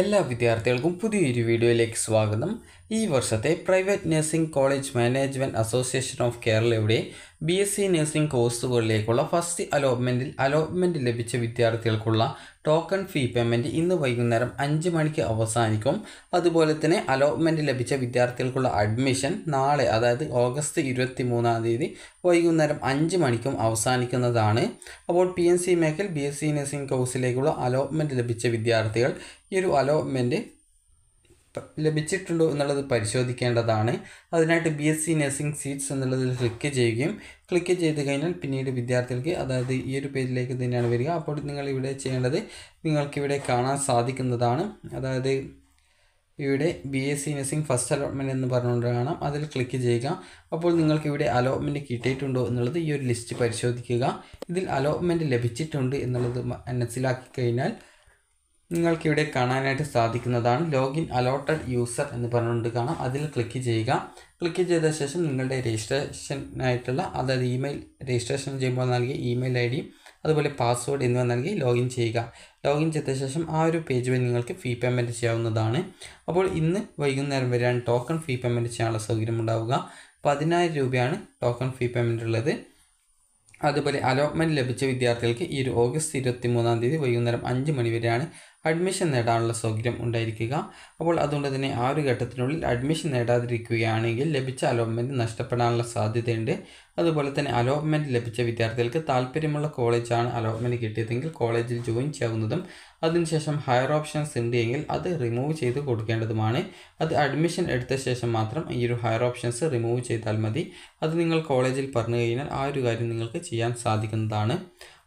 എല്ലാ വിദ്യാർത്ഥികൾക്കും പുതിയൊരു വീഡിയോയിലേക്ക് സ്വാഗതം ഈ വർഷത്തെ private nursing college management association of കേരളയുടെ ബി എസ് സി നഴ്സിംഗ് കോഴ്സുകളിലേക്കുള്ള ഫസ്റ്റ് അലോട്ട്മെൻറ്റിൽ അലോട്ട്മെൻറ്റ് ലഭിച്ച വിദ്യാർത്ഥികൾക്കുള്ള ടോക്കൺ ഫീ പേയ്മെൻറ്റ് ഇന്ന് വൈകുന്നേരം അഞ്ച് മണിക്ക് അവസാനിക്കും അതുപോലെ തന്നെ അലോട്ട്മെൻറ്റ് ലഭിച്ച വിദ്യാർത്ഥികൾക്കുള്ള അഡ്മിഷൻ നാളെ അതായത് ഓഗസ്റ്റ് ഇരുപത്തി മൂന്നാം തീയതി വൈകുന്നേരം അഞ്ച് മണിക്കും അവസാനിക്കുന്നതാണ് അപ്പോൾ പി എൻ സി മേഖല ബി എസ് സി നഴ്സിംഗ് കോഴ്സിലേക്കുള്ള അലോട്ട്മെൻറ്റ് ലഭിച്ച വിദ്യാർത്ഥികൾ ഈ ഒരു അലോട്ട്മെൻറ്റ് ലഭിച്ചിട്ടുണ്ടോ എന്നുള്ളത് പരിശോധിക്കേണ്ടതാണ് അതിനായിട്ട് B S C nursing seats എന്നുള്ളതിൽ ക്ലിക്ക് ചെയ്യുകയും ക്ലിക്ക് ചെയ്ത് കഴിഞ്ഞാൽ പിന്നീട് വിദ്യാർത്ഥികൾക്ക് അതായത് ഈ ഒരു പേജിലേക്ക് തന്നെയാണ് വരിക അപ്പോൾ നിങ്ങൾ ഇവിടെ ചെയ്യേണ്ടത് നിങ്ങൾക്കിവിടെ കാണാൻ സാധിക്കുന്നതാണ് അതായത് ഇവിടെ B S C nursing first allotment എന്ന് പറഞ്ഞുകൊണ്ട് കാണാം അതിൽ ക്ലിക്ക് ചെയ്യുക അപ്പോൾ നിങ്ങൾക്ക് ഇവിടെ അലോട്ട്മെൻറ്റ് കിട്ടിയിട്ടുണ്ടോ എന്നുള്ളത് ഈ ഒരു ലിസ്റ്റ് പരിശോധിക്കുക ഇതിൽ അലോട്ട്മെൻറ്റ് ലഭിച്ചിട്ടുണ്ട് എന്നുള്ളത് മനസ്സിലാക്കി കഴിഞ്ഞാൽ നിങ്ങൾക്കിവിടെ കാണാനായിട്ട് സാധിക്കുന്നതാണ് ലോഗിൻ അലോട്ടഡ് യൂസർ എന്ന് പറഞ്ഞുകൊണ്ട് കാണാം അതിൽ ക്ലിക്ക് ചെയ്യുക ക്ലിക്ക് ചെയ്ത ശേഷം നിങ്ങളുടെ രജിസ്ട്രേഷൻ ആയിട്ടുള്ള അതായത് ഇമെയിൽ രജിസ്ട്രേഷൻ ചെയ്യുമ്പോൾ നൽകിയ ഇമെയിൽ ഐ ഡിയും അതുപോലെ പാസ്വേഡ് എന്നിവ നൽകി ലോഗിൻ ചെയ്യുക ലോഗിൻ ചെയ്ത ശേഷം ആ ഒരു പേജ് വഴി നിങ്ങൾക്ക് ഫീ പേയ്മെൻറ്റ് ചെയ്യാവുന്നതാണ് അപ്പോൾ ഇന്ന് വൈകുന്നേരം വരെയാണ് ടോക്കൺ ഫീ പേയ്മെൻറ്റ് ചെയ്യാനുള്ള സൗകര്യം ഉണ്ടാവുക പതിനായിരം രൂപയാണ് ടോക്കൺ ഫീ പേയ്മെൻറ്റ് ഉള്ളത് അതുപോലെ അലോട്ട്മെൻറ്റ് ലഭിച്ച വിദ്യാർത്ഥികൾക്ക് ഈ ഒരു ഓഗസ്റ്റ് ഇരുപത്തി മൂന്നാം തീയതി വൈകുന്നേരം അഞ്ച് മണി വരെയാണ് അഡ്മിഷൻ നേടാനുള്ള സൗകര്യം ഉണ്ടായിരിക്കുക അപ്പോൾ അതുകൊണ്ട് തന്നെ ആ ഒരു ഘട്ടത്തിനുള്ളിൽ അഡ്മിഷൻ നേടാതിരിക്കുകയാണെങ്കിൽ ലഭിച്ച അലോട്ട്മെൻറ്റ് നഷ്ടപ്പെടാനുള്ള സാധ്യതയുണ്ട് അതുപോലെ തന്നെ അലോട്ട്മെൻറ്റ് ലഭിച്ച വിദ്യാർത്ഥികൾക്ക് താല്പര്യമുള്ള കോളേജാണ് അലോട്ട്മെൻറ്റ് കിട്ടിയതെങ്കിൽ കോളേജിൽ ജോയിൻ ചെയ്യാവുന്നതും അതിനുശേഷം ഹയർ ഓപ്ഷൻസ് ഉണ്ടെങ്കിൽ അത് റിമൂവ് ചെയ്ത് കൊടുക്കേണ്ടതുമാണ് അത് അഡ്മിഷൻ എടുത്ത ശേഷം മാത്രം ഈ ഒരു ഹയർ ഓപ്ഷൻസ് റിമൂവ് ചെയ്താൽ മതി അത് നിങ്ങൾ കോളേജിൽ പറഞ്ഞു കഴിഞ്ഞാൽ ആ ഒരു കാര്യം നിങ്ങൾക്ക് ചെയ്യാൻ സാധിക്കുന്നതാണ്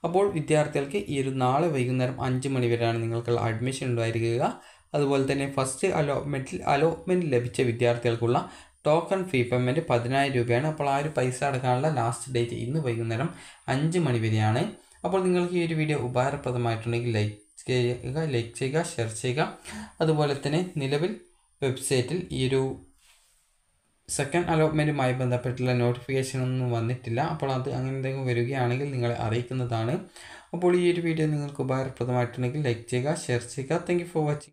അപ്പോൾ വിദ്യാർത്ഥികൾക്ക് ഈ ഒരു നാളെ വൈകുന്നേരം അഞ്ച് മണി വരെയാണ് നിങ്ങൾക്കുള്ള അഡ്മിഷൻ ഉണ്ടായിരിക്കുക അതുപോലെ തന്നെ ഫസ്റ്റ് അലോട്ട്മെൻറ്റിൽ അലോട്ട്മെൻറ്റ് ലഭിച്ച വിദ്യാർത്ഥികൾക്കുള്ള ടോക്കൺ ഫീ പേയ്മെൻറ്റ് പതിനായിരം രൂപയാണ് അപ്പോൾ ആ ഒരു പൈസ അടക്കാനുള്ള ലാസ്റ്റ് ഡേറ്റ് ഇന്ന് വൈകുന്നേരം അഞ്ച് മണി വരെയാണ് അപ്പോൾ നിങ്ങൾക്ക് ഈ ഒരു വീഡിയോ ഉപകാരപ്രദമായിട്ടുണ്ടെങ്കിൽ ലൈക്ക് ചെയ്യുക ലൈക്ക് ചെയ്യുക ഷെയർ ചെയ്യുക അതുപോലെ തന്നെ നിലവിൽ വെബ്സൈറ്റിൽ ഈ ഒരു സെക്കൻഡ് അലോട്ട്മെൻറ്റുമായി ബന്ധപ്പെട്ടുള്ള നോട്ടിഫിക്കേഷൻ ഒന്നും വന്നിട്ടില്ല അപ്പോൾ അത് അങ്ങനെ എന്തെങ്കിലും വരികയാണെങ്കിൽ നിങ്ങളെ അറിയിക്കുന്നതാണ് അപ്പോൾ ഈ ഒരു വീഡിയോ നിങ്ങൾക്ക് ഉപകാരപ്രദമായിട്ടുണ്ടെങ്കിൽ ലൈക്ക് ചെയ്യുക ഷെയർ ചെയ്യുക താങ്ക് ഫോർ വാച്ചിങ്